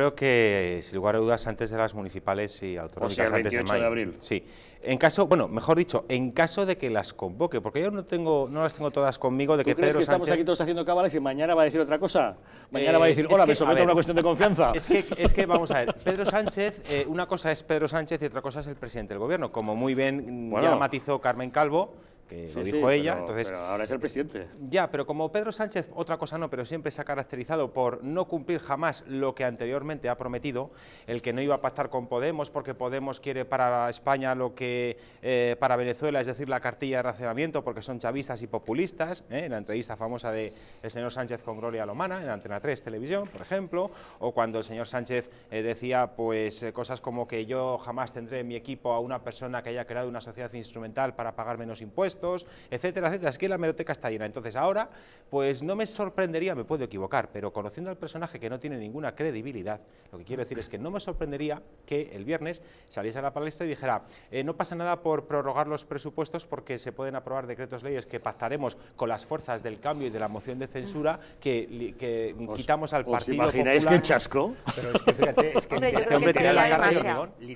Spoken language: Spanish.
Creo que, sin lugar a dudas, antes de las municipales y autonómicas, 28 antes de, abril. Sí. En caso, bueno, mejor dicho, en caso de que las convoque, porque yo no tengo, no las tengo todas conmigo de que crees Pedro que estamos aquí todos haciendo cábalas y mañana va a decir otra cosa? Mañana va a eh, decir, hola, me someto a, una cuestión de confianza. Es que, vamos a ver, Pedro Sánchez, eh, una cosa es Pedro Sánchez y otra cosa es el presidente del gobierno, como muy bien matizó Carmen Calvo, lo dijo ella. entonces, ahora es el presidente. Ya, pero como Pedro Sánchez, otra cosa no, pero siempre se ha caracterizado por no cumplir jamás lo que anteriormente ha prometido, el que no iba a pactar con Podemos porque Podemos quiere para España lo que eh, para Venezuela, es decir, la cartilla de racionamiento porque son chavistas y populistas, ¿eh? en la entrevista famosa del de señor Sánchez con Gloria Lomana, en Antena 3 Televisión, por ejemplo, o cuando el señor Sánchez eh, decía pues cosas como que yo jamás tendré en mi equipo a una persona que haya creado una sociedad instrumental para pagar menos impuestos, etcétera, etcétera. Es que la meroteca está llena. Entonces ahora, pues no me sorprendería, me puedo equivocar, pero conociendo al personaje que no tiene ninguna credibilidad, lo que quiero decir es que no me sorprendería que el viernes saliese a la palestra y dijera, eh, no pasa nada por prorrogar los presupuestos porque se pueden aprobar decretos leyes que pactaremos con las fuerzas del cambio y de la moción de censura que, quitamos al Partido ¿os imagináis qué chasco? Pero es que fíjate, este hombre tiene la